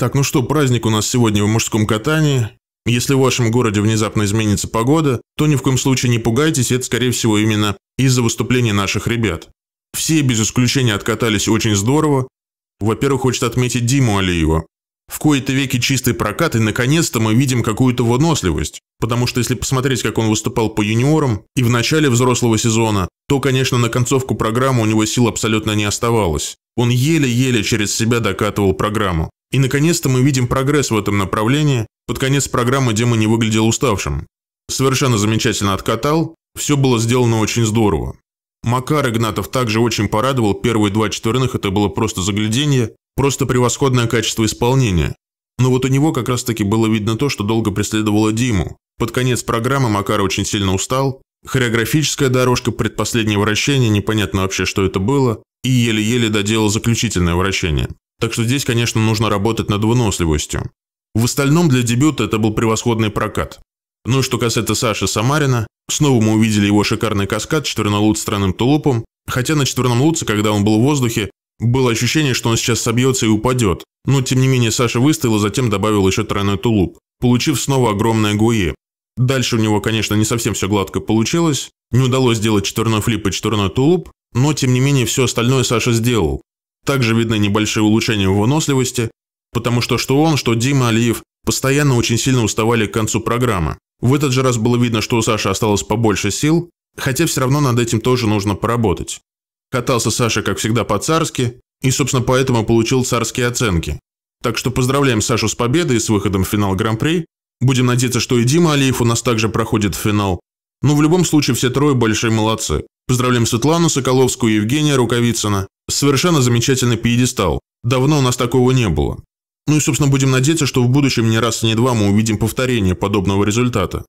Так, ну что, праздник у нас сегодня в мужском катании. Если в вашем городе внезапно изменится погода, то ни в коем случае не пугайтесь, это скорее всего именно из-за выступления наших ребят. Все без исключения откатались очень здорово. Во-первых, хочет отметить Диму Алиева. В кои-то веки чистый прокат, и наконец-то мы видим какую-то выносливость. Потому что если посмотреть, как он выступал по юниорам и в начале взрослого сезона, то, конечно, на концовку программы у него сил абсолютно не оставалось. Он еле-еле через себя докатывал программу. И наконец-то мы видим прогресс в этом направлении. Под конец программы Дима не выглядел уставшим. Совершенно замечательно откатал, все было сделано очень здорово. Макар Игнатов также очень порадовал, первые два четверных это было просто загляденье, просто превосходное качество исполнения. Но вот у него как раз таки было видно то, что долго преследовало Диму. Под конец программы Макар очень сильно устал, хореографическая дорожка, предпоследнее вращение, непонятно вообще, что это было, и еле-еле доделал заключительное вращение. Так что здесь, конечно, нужно работать над выносливостью. В остальном для дебюта это был превосходный прокат. Ну и что касается Саши Самарина, снова мы увидели его шикарный каскад четвернолут с странным тулупом, хотя на четверном лутце, когда он был в воздухе, было ощущение, что он сейчас собьется и упадет, но тем не менее Саша выстоял и а затем добавил еще тройной тулуп, получив снова огромное гуи. Дальше у него, конечно, не совсем все гладко получилось, не удалось сделать четверной флип и четверной тулуп, но тем не менее все остальное Саша сделал. Также видны небольшие улучшения в выносливости, потому что что он, что Дима Алиев постоянно очень сильно уставали к концу программы. В этот же раз было видно, что у Саши осталось побольше сил, хотя все равно над этим тоже нужно поработать. Катался Саша, как всегда, по-царски, и, собственно, поэтому получил царские оценки. Так что поздравляем Сашу с победой и с выходом в финал Гран-при. Будем надеяться, что и Дима Алиев у нас также проходит в финал. Но ну, в любом случае все трое большие молодцы. Поздравляем Светлану Соколовскую и Евгения Рукавицына. Совершенно замечательный пьедестал. Давно у нас такого не было. Ну и, собственно, будем надеяться, что в будущем не раз и не два мы увидим повторение подобного результата.